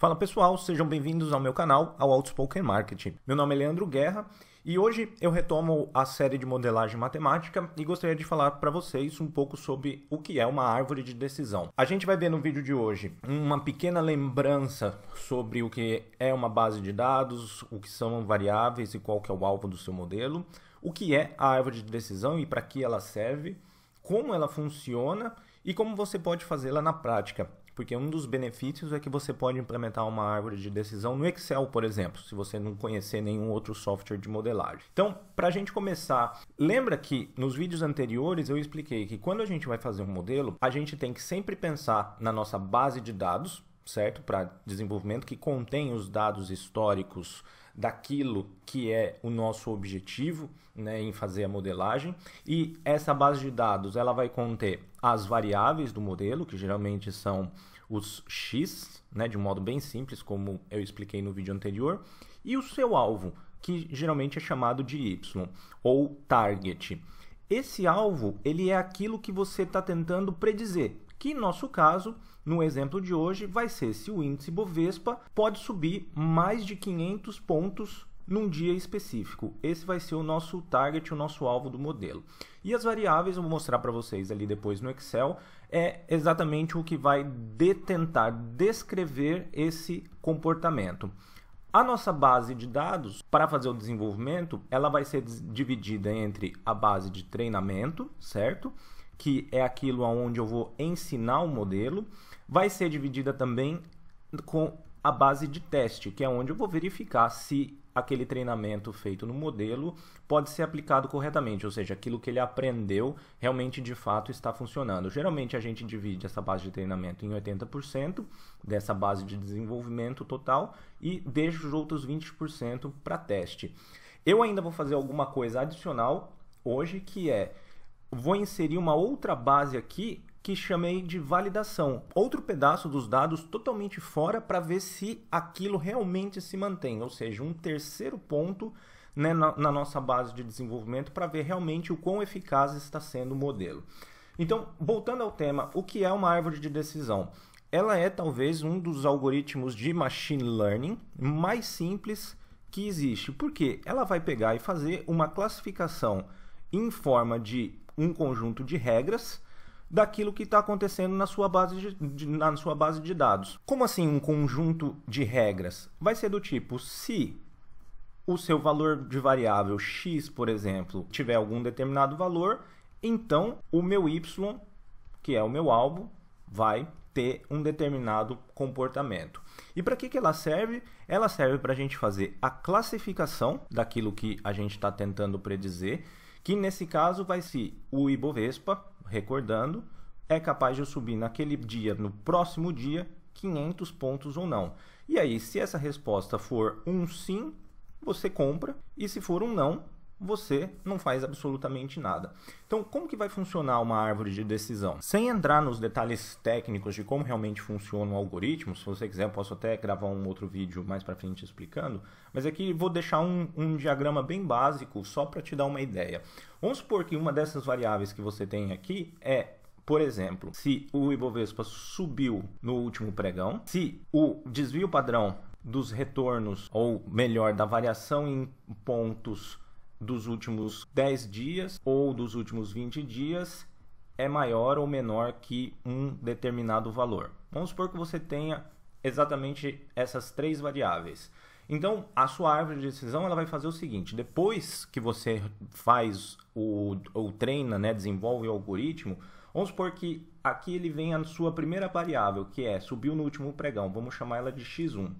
Fala pessoal, sejam bem-vindos ao meu canal, ao Outspoken Marketing. Meu nome é Leandro Guerra e hoje eu retomo a série de modelagem matemática e gostaria de falar para vocês um pouco sobre o que é uma árvore de decisão. A gente vai ver no vídeo de hoje uma pequena lembrança sobre o que é uma base de dados, o que são variáveis e qual que é o alvo do seu modelo, o que é a árvore de decisão e para que ela serve, como ela funciona e como você pode fazê-la na prática porque um dos benefícios é que você pode implementar uma árvore de decisão no Excel, por exemplo, se você não conhecer nenhum outro software de modelagem. Então, para a gente começar, lembra que nos vídeos anteriores eu expliquei que quando a gente vai fazer um modelo, a gente tem que sempre pensar na nossa base de dados, certo? Para desenvolvimento que contém os dados históricos daquilo que é o nosso objetivo né, em fazer a modelagem e essa base de dados ela vai conter as variáveis do modelo que geralmente são os X, né, de um modo bem simples, como eu expliquei no vídeo anterior, e o seu alvo, que geralmente é chamado de Y, ou target. Esse alvo, ele é aquilo que você está tentando predizer, que no nosso caso, no exemplo de hoje, vai ser se o índice Bovespa pode subir mais de 500 pontos num dia específico. Esse vai ser o nosso target, o nosso alvo do modelo. E as variáveis, eu vou mostrar para vocês ali depois no Excel, é exatamente o que vai detentar, descrever esse comportamento. A nossa base de dados, para fazer o desenvolvimento, ela vai ser dividida entre a base de treinamento, certo? Que é aquilo onde eu vou ensinar o modelo. Vai ser dividida também com a base de teste, que é onde eu vou verificar se aquele treinamento feito no modelo pode ser aplicado corretamente, ou seja, aquilo que ele aprendeu realmente de fato está funcionando. Geralmente a gente divide essa base de treinamento em 80% dessa base de desenvolvimento total e deixa os outros 20% para teste. Eu ainda vou fazer alguma coisa adicional hoje que é vou inserir uma outra base aqui que chamei de validação. Outro pedaço dos dados totalmente fora para ver se aquilo realmente se mantém, ou seja, um terceiro ponto né, na, na nossa base de desenvolvimento para ver realmente o quão eficaz está sendo o modelo. Então, voltando ao tema, o que é uma árvore de decisão? Ela é talvez um dos algoritmos de machine learning mais simples que existe, Por quê? ela vai pegar e fazer uma classificação em forma de um conjunto de regras daquilo que está acontecendo na sua, base de, de, na sua base de dados. Como assim um conjunto de regras? Vai ser do tipo, se o seu valor de variável x, por exemplo, tiver algum determinado valor, então o meu y, que é o meu alvo, vai ter um determinado comportamento. E para que, que ela serve? Ela serve para a gente fazer a classificação daquilo que a gente está tentando predizer, que nesse caso vai ser o Ibovespa, recordando, é capaz de eu subir naquele dia, no próximo dia, 500 pontos ou não. E aí, se essa resposta for um sim, você compra, e se for um não, você não faz absolutamente nada. Então, como que vai funcionar uma árvore de decisão? Sem entrar nos detalhes técnicos de como realmente funciona o algoritmo, se você quiser, eu posso até gravar um outro vídeo mais para frente explicando, mas aqui vou deixar um, um diagrama bem básico só para te dar uma ideia. Vamos supor que uma dessas variáveis que você tem aqui é por exemplo, se o Ibovespa subiu no último pregão, se o desvio padrão dos retornos, ou melhor, da variação em pontos dos últimos 10 dias ou dos últimos 20 dias é maior ou menor que um determinado valor. Vamos supor que você tenha exatamente essas três variáveis. Então, a sua árvore de decisão ela vai fazer o seguinte: depois que você faz o, ou treina, né, desenvolve o algoritmo, vamos supor que aqui ele vem a sua primeira variável, que é subiu no último pregão, vamos chamar ela de x1.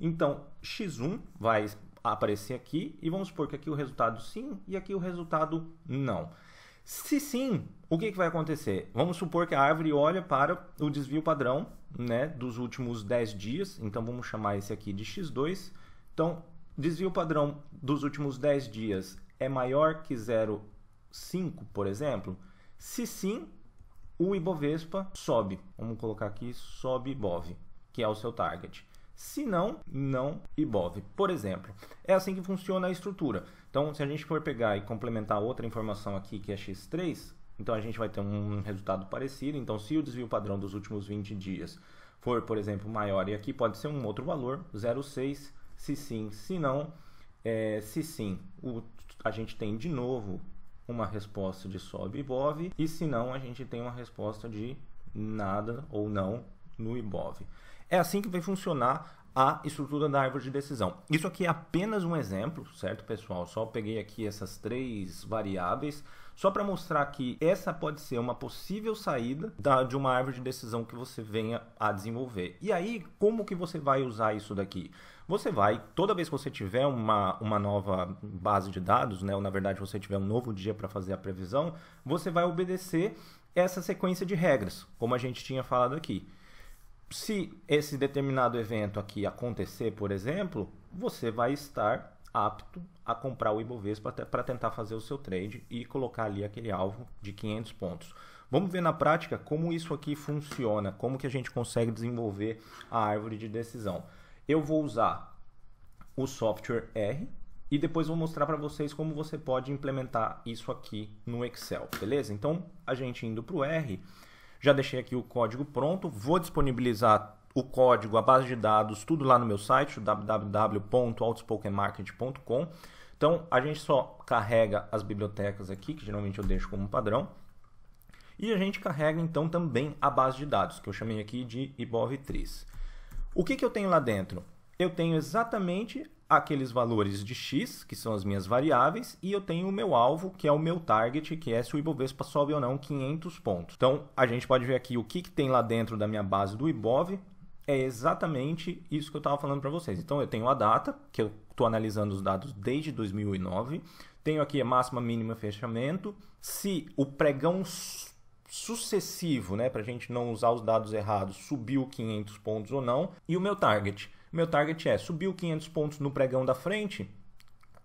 Então, x1 vai aparecer aqui e vamos supor que aqui o resultado sim e aqui o resultado não. Se sim, o que, que vai acontecer? Vamos supor que a árvore olha para o desvio padrão né, dos últimos 10 dias, então vamos chamar esse aqui de x2. Então, desvio padrão dos últimos 10 dias é maior que 0,5, por exemplo? Se sim, o Ibovespa sobe. Vamos colocar aqui sobe Ibov, que é o seu target. Se não, não IBOV. Por exemplo, é assim que funciona a estrutura. Então, se a gente for pegar e complementar outra informação aqui que é X3, então a gente vai ter um resultado parecido. Então, se o desvio padrão dos últimos 20 dias for, por exemplo, maior, e aqui pode ser um outro valor, 0,6, se sim, se não, é, se sim, o, a gente tem de novo uma resposta de sobe IBOV, e se não, a gente tem uma resposta de nada ou não no IBOV. É assim que vai funcionar a estrutura da árvore de decisão. Isso aqui é apenas um exemplo, certo, pessoal? Só peguei aqui essas três variáveis só para mostrar que essa pode ser uma possível saída da, de uma árvore de decisão que você venha a desenvolver. E aí, como que você vai usar isso daqui? Você vai, toda vez que você tiver uma, uma nova base de dados, né, ou na verdade você tiver um novo dia para fazer a previsão, você vai obedecer essa sequência de regras, como a gente tinha falado aqui se esse determinado evento aqui acontecer, por exemplo, você vai estar apto a comprar o Ibovespa para tentar fazer o seu trade e colocar ali aquele alvo de 500 pontos. Vamos ver na prática como isso aqui funciona, como que a gente consegue desenvolver a árvore de decisão. Eu vou usar o software R e depois vou mostrar para vocês como você pode implementar isso aqui no Excel, beleza? Então, a gente indo para o R, já deixei aqui o código pronto, vou disponibilizar o código, a base de dados, tudo lá no meu site, www.outspokenmarket.com. Então, a gente só carrega as bibliotecas aqui, que geralmente eu deixo como padrão. E a gente carrega, então, também a base de dados, que eu chamei aqui de IBOV3. O que, que eu tenho lá dentro? eu tenho exatamente aqueles valores de x, que são as minhas variáveis, e eu tenho o meu alvo, que é o meu target, que é se o Ibovespa sobe ou não 500 pontos. Então, a gente pode ver aqui o que, que tem lá dentro da minha base do Ibov, é exatamente isso que eu estava falando para vocês. Então, eu tenho a data, que eu estou analisando os dados desde 2009, tenho aqui a máxima, mínima, fechamento, se o pregão sucessivo, né, para a gente não usar os dados errados, subiu 500 pontos ou não, e o meu target. Meu target é subiu 500 pontos no pregão da frente,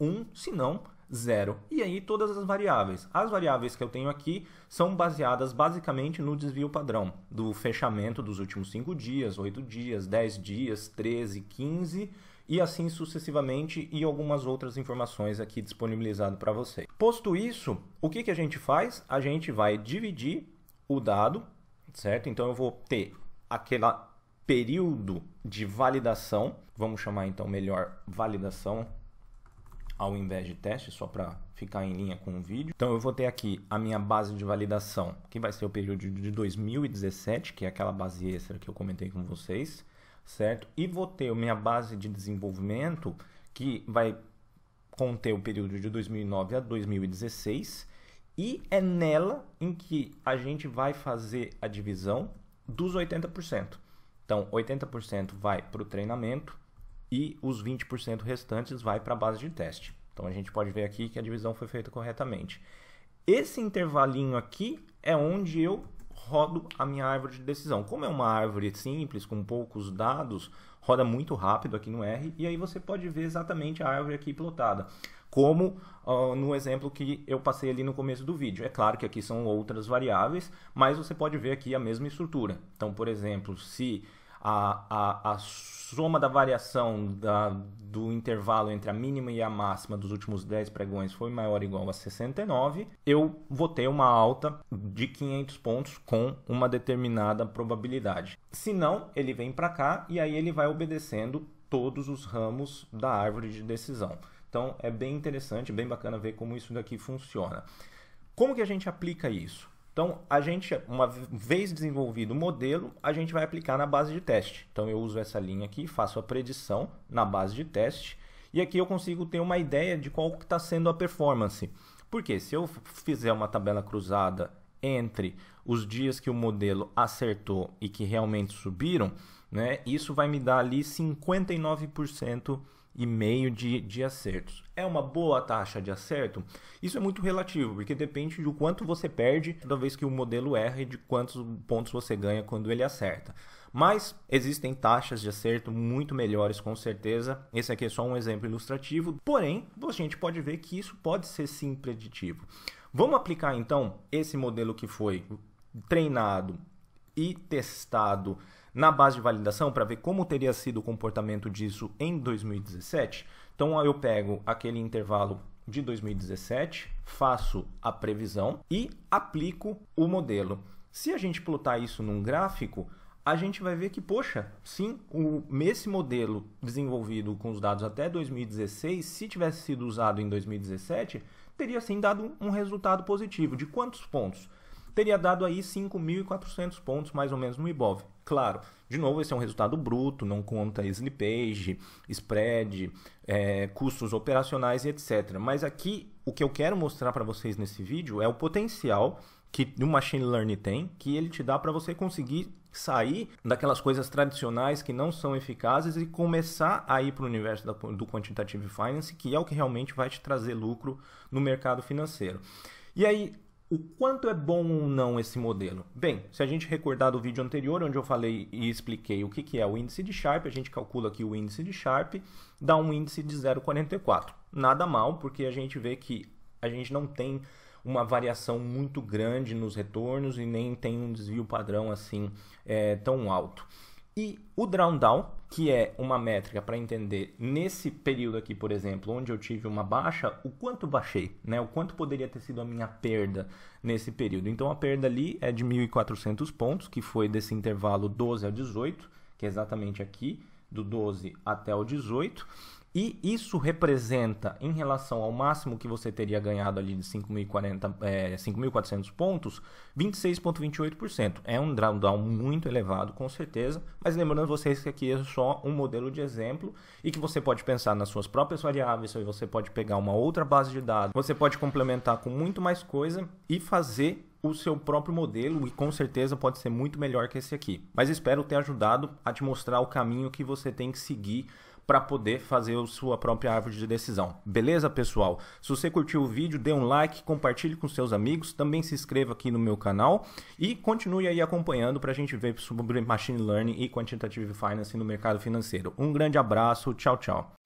1, um, se não, 0. E aí todas as variáveis. As variáveis que eu tenho aqui são baseadas basicamente no desvio padrão do fechamento dos últimos 5 dias, 8 dias, 10 dias, 13, 15 e assim sucessivamente e algumas outras informações aqui disponibilizado para você. Posto isso, o que, que a gente faz? A gente vai dividir o dado, certo? Então eu vou ter aquela período de validação, vamos chamar então melhor validação ao invés de teste, só para ficar em linha com o vídeo. Então eu vou ter aqui a minha base de validação, que vai ser o período de 2017, que é aquela base extra que eu comentei com vocês, certo? E vou ter a minha base de desenvolvimento, que vai conter o período de 2009 a 2016, e é nela em que a gente vai fazer a divisão dos 80%. Então, 80% vai para o treinamento e os 20% restantes vai para a base de teste. Então, a gente pode ver aqui que a divisão foi feita corretamente. Esse intervalinho aqui é onde eu rodo a minha árvore de decisão. Como é uma árvore simples, com poucos dados, roda muito rápido aqui no R, e aí você pode ver exatamente a árvore aqui plotada como uh, no exemplo que eu passei ali no começo do vídeo. É claro que aqui são outras variáveis, mas você pode ver aqui a mesma estrutura. Então, por exemplo, se a, a, a soma da variação da, do intervalo entre a mínima e a máxima dos últimos 10 pregões foi maior ou igual a 69, eu vou ter uma alta de 500 pontos com uma determinada probabilidade. Se não, ele vem para cá e aí ele vai obedecendo todos os ramos da árvore de decisão. Então é bem interessante, bem bacana ver como isso daqui funciona. Como que a gente aplica isso? Então, a gente, uma vez desenvolvido o modelo, a gente vai aplicar na base de teste. Então, eu uso essa linha aqui, faço a predição na base de teste, e aqui eu consigo ter uma ideia de qual está sendo a performance. Porque se eu fizer uma tabela cruzada entre os dias que o modelo acertou e que realmente subiram, né, isso vai me dar ali 59% e meio de, de acertos. É uma boa taxa de acerto? Isso é muito relativo, porque depende do quanto você perde toda vez que o modelo erra e de quantos pontos você ganha quando ele acerta. Mas existem taxas de acerto muito melhores, com certeza. Esse aqui é só um exemplo ilustrativo, porém, a gente pode ver que isso pode ser sim preditivo. Vamos aplicar então esse modelo que foi treinado e testado na base de validação para ver como teria sido o comportamento disso em 2017. Então eu pego aquele intervalo de 2017, faço a previsão e aplico o modelo. Se a gente plotar isso num gráfico, a gente vai ver que, poxa, sim, o, esse modelo desenvolvido com os dados até 2016, se tivesse sido usado em 2017, teria sim dado um resultado positivo. De quantos pontos? teria dado aí 5.400 pontos mais ou menos no Ibov. Claro, de novo, esse é um resultado bruto, não conta slippage, spread, é, custos operacionais e etc. Mas aqui, o que eu quero mostrar para vocês nesse vídeo é o potencial que o machine learning tem, que ele te dá para você conseguir sair daquelas coisas tradicionais que não são eficazes e começar a ir para o universo do quantitative finance, que é o que realmente vai te trazer lucro no mercado financeiro. E aí, o quanto é bom ou não esse modelo? Bem, se a gente recordar do vídeo anterior, onde eu falei e expliquei o que, que é o índice de Sharp, a gente calcula aqui o índice de Sharp, dá um índice de 0,44. Nada mal, porque a gente vê que a gente não tem uma variação muito grande nos retornos e nem tem um desvio padrão assim é, tão alto. E o drawdown, que é uma métrica para entender nesse período aqui, por exemplo, onde eu tive uma baixa, o quanto baixei, né? O quanto poderia ter sido a minha perda nesse período. Então a perda ali é de 1400 pontos, que foi desse intervalo 12 a 18, que é exatamente aqui, do 12 até o 18. E isso representa, em relação ao máximo que você teria ganhado ali de 5.400 é, pontos, 26,28%. É um drawdown muito elevado, com certeza, mas lembrando vocês que aqui é só um modelo de exemplo e que você pode pensar nas suas próprias variáveis, ou você pode pegar uma outra base de dados, você pode complementar com muito mais coisa e fazer o seu próprio modelo e com certeza pode ser muito melhor que esse aqui. Mas espero ter ajudado a te mostrar o caminho que você tem que seguir para poder fazer a sua própria árvore de decisão. Beleza, pessoal? Se você curtiu o vídeo, dê um like, compartilhe com seus amigos, também se inscreva aqui no meu canal e continue aí acompanhando para a gente ver sobre Machine Learning e Quantitative Finance no mercado financeiro. Um grande abraço, tchau, tchau.